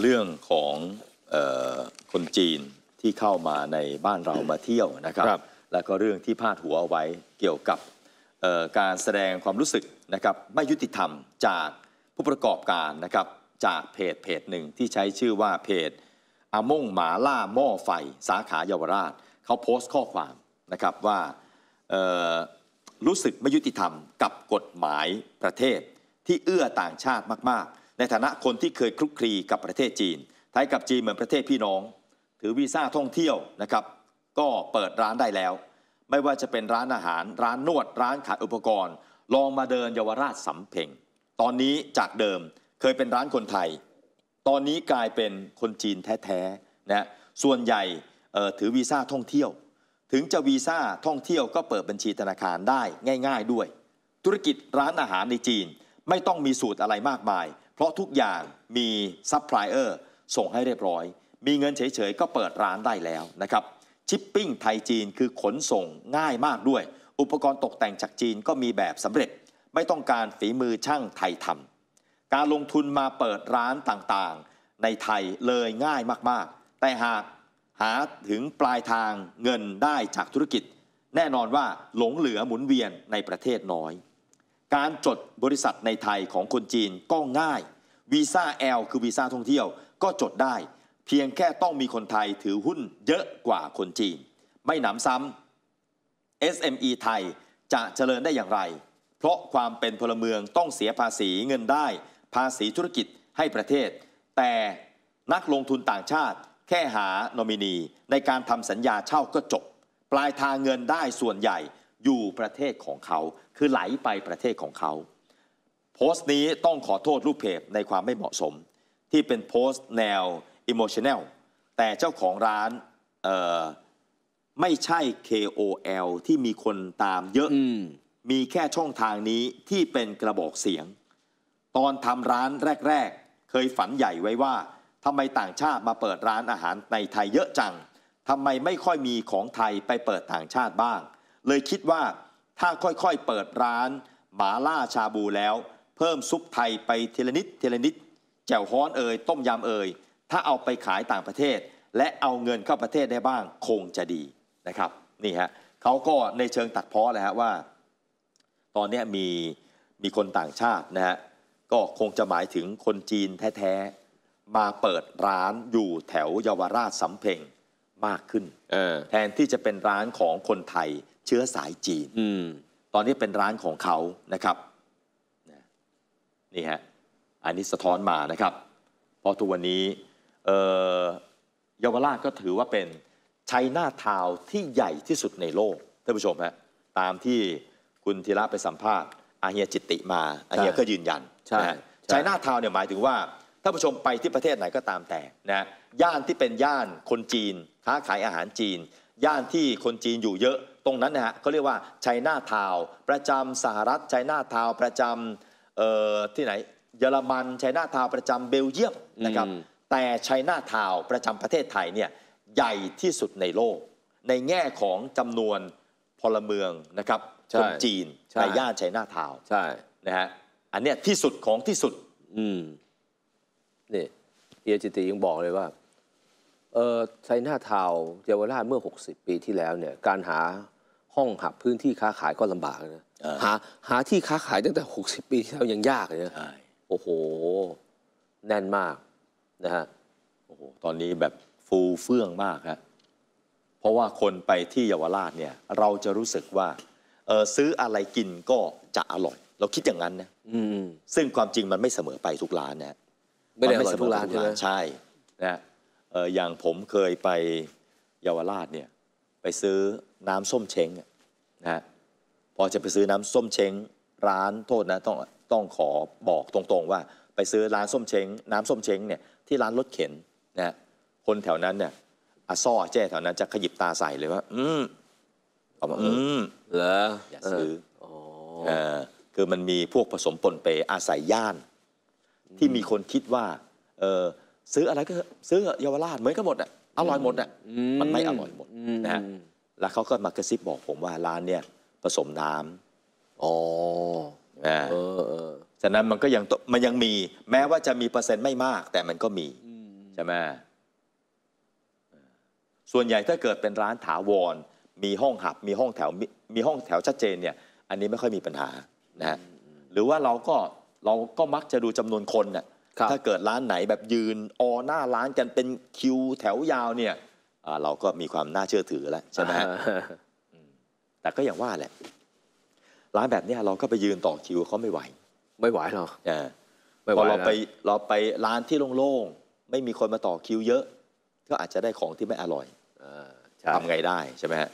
เรื่องของคนจีนที่เข้ามาในบ้านเรามาเที่ยวนะครับรบแล้วก็เรื่องที่พาดหัวเอาไว้เกี่ยวกับการแสดงความรู้สึกนะครับไม่ยุติธรรมจากผู้ประกอบการนะครับจากเพจเพจหนึ่งที่ใช้ชื่อว่าเพจอามงหมาล่าหม้อไฟ สาขาเยาวราชเขาโพสต์ข้อความนะครับว่ารู้สึกไม่ยุติธรรมกับกฎหมายประเทศที่เอื้อต่างชาติมาก ๆในฐานะคนที่เคยคลุกคลีกับประเทศจีน ไทยกับจีนเหมือนประเทศพี่น้อง ถือวีซ่าท่องเที่ยวนะครับ ก็เปิดร้านได้แล้ว ไม่ว่าจะเป็นร้านอาหาร ร้านนวด ร้านขายอุปกรณ์ ลองมาเดินเยาวราชสำเพ็ง ตอนนี้จากเดิมเคยเป็นร้านคนไทย ตอนนี้กลายเป็นคนจีนแท้ๆนะส่วนใหญ่ถือวีซ่าท่องเที่ยว ถึงจะวีซ่าท่องเที่ยว ก็เปิดบัญชีธนาคารได้ง่าย ๆด้วย ธุรกิจร้านอาหารในจีนไม่ต้องมีสูตรอะไรมากมายเพราะทุกอย่างมีซัพพลายเออร์ส่งให้เรียบร้อย มีเงินเฉย ๆ ก็เปิดร้านได้แล้วนะครับ ชิปปิ้งไทยจีนคือขนส่งง่ายมากด้วย อุปกรณ์ตกแต่งจากจีนก็มีแบบสำเร็จ ไม่ต้องการฝีมือช่างไทยทำการลงทุนมาเปิดร้านต่าง ๆ ในไทยเลยง่ายมาก ๆ แต่หากหาถึงปลายทางเงินได้จากธุรกิจ แน่นอนว่าหลงเหลือหมุนเวียนในประเทศน้อยการจดบริษัทในไทยของคนจีนก็ง่ายวีซ่า L คือวีซ่าท่องเที่ยว ก็จดได้ เพียงแค่ต้องมีคนไทยถือหุ้นเยอะกว่าคนจีน ไม่หนำซ้ำ SME ไทยจะเจริญได้อย่างไร เพราะความเป็นพลเมืองต้องเสียภาษีเงินได้ ภาษีธุรกิจให้ประเทศ แต่นักลงทุนต่างชาติ แค่หาโนมินี ในการทำสัญญาเช่าก็จบ ปลายทางเงินได้ส่วนใหญ่อยู่ประเทศของเขาคือไหลไปประเทศของเขา โพสต์นี้ต้องขอโทษลูกเพจในความไม่เหมาะสมที่เป็นโพสต์แนวอิโมชันแนลแต่เจ้าของร้านไม่ใช่ KOL ที่มีคนตามเยอะมมีแค่ช่องทางนี้ที่เป็นกระบอกเสียง ตอนทำร้านแรก ๆ เคยฝันใหญ่ไว้ว่าทำไมต่างชาติมาเปิดร้านอาหารในไทยเยอะจังทำไมไม่ค่อยมีของไทยไปเปิดต่างชาติบ้างเลยคิดว่าถ้าค่อยๆเปิดร้าน หมาล่าชาบูแล้ว เพิ่มซุปไทยไปเทเลนิดเทเลนิดแจ่วฮ้อนเอ่ยต้มยำเอ่ยถ้าเอาไปขายต่างประเทศ และเอาเงินเข้าประเทศได้บ้าง คงจะดีนะครับนี่ฮะเขาก็ในเชิงตัดพ้อเลยฮะว่า ตอนนี้มีมีคนต่างชาตินะฮะก็คงจะหมายถึงคนจีนแท้ๆมาเปิดร้านอยู่แถวเยาวราชสำเพ็งมากขึ้นแทนที่จะเป็นร้านของคนไทยเชื้อสายจีนตอนนี้เป็นร้านของเขานะครับนี่ฮะอันนี้สะท้อนมานะครับพอทุกวันนี้เยาวราชก็ถือว่าเป็นชัยนาทาวที่ใหญ่ที่สุดในโลกท่านผู้ชมฮะตามที่คุณธีระไปสัมภาษณ์อาเฮียจิตติมาอาเฮียก็ยืนยันใช่ชัยนาทาวเนี่ยหมายถึงว่าท่านผู้ชมไปที่ประเทศไหนก็ตามแต่นะย่านที่เป็นย่านคนจีนค้าขายอาหารจีนย่านที่คนจีนอยู่เยอะตรงนั้นนะฮะเขาเรียกว่าไชน่าทาว ประจำสหรัฐไชน่าทาวประจำเอ่อที่ไหนเยอรมันไชน่าทาวประจำเบลเยียมนะครับแต่ไชน่าทาวประจำประเทศไทยเนี่ยใหญ่ที่สุดในโลก ในแง่ของจำนวนพลเมืองนะครับคนจีนในย่านไชน่าทาวใช่นะฮะอันเนี้ยที่สุดของที่สุดอืนี่เฮียจิติยังบอกเลยว่า เออไชน่าทาวเยาวราชเมื่อ60ปีที่แล้ว เนี่ย การหาห้องหับพื้นที่ค้าขายก็ลำบากนะหาหาที่ค้าขายตั้งแต่60ปีที่แล้วยังยากเลยนะโอ้โห แน่นมากนะฮะโอ้โหตอนนี้แบบฟูเฟื่องมากฮะเพราะว่าคนไปที่เยาวราชเนี่ย เราจะรู้สึกว่าเออซื้ออะไรกินก็จะอร่อย เราคิดอย่างนั้นนะซึ่งความจริงมันไม่เสมอไปทุกร้านนะไม่ได้อร่อยทุกร้านใช่ไหมใช่นยอย่างผมเคยไปเยาวราชเนี่ย ไปซื้อน้ำส้มเช้งนะฮะพอจะไปซื้อน้ำส้มเช้งร้านโทษนะ ต้อง ต้องขอบอกตรงๆว่า ไปซื้อร้านส้มเช้ง น้ำส้มเช้งเนี่ยที่ร้านรถเข็น นะคนแถวนั้นเนี่ยอาซ่อแจ้แถวนั้นจะขยิบตาใส่เลยว่า อืมออกมาอืมเหรออย่าซื้อ คือมันมีพวกผสมปนเปอาศัยย่านที่มีคนคิดว่า เออซื้ออะไร ก็ซื้อเยาวราชเหมือนกันหมดอ่ะอร่อยหมดอ่ะมันไม่อร่อยหมดนะฮะแล้วเขาก็มากระซิบบอกผมว่าร้านเนี่ย ผสมน้ำอ๋ออ่าฉะนั้นมันก็ยังมันยังมี แม้ว่าจะมีเปอร์เซ็นต์ไม่มาก แต่มันก็มีใช่ไหมส่วนใหญ่ถ้าเกิดเป็นร้านถาวร มีห้องหับมีห้องแถวมีห้องแถวชัดเจน เนี่ย อันนี้ไม่ค่อยมีปัญหานะฮะหรือว่าเราก็เราก็มักจะดูจำนวนคนน่ะถ้าเกิดร้านไหนแบบยืน ออหน้าร้านกันเป็นคิวแถวยาวเนี่ย เราก็มีความน่าเชื่อถือแล้วใช่ไหมแต่ก็อย่างว่าแหละ ร้านแบบนี้เราก็ไปยืนต่อคิวเขาไม่ไหว ไม่ไหวหรอพอเราไปเราไปร้านที่โล่งๆ ไม่มีคนมาต่อคิวเยอะ ก็อาจจะได้ของที่ไม่อร่อยทำไงได้ใช่ไหมฮะ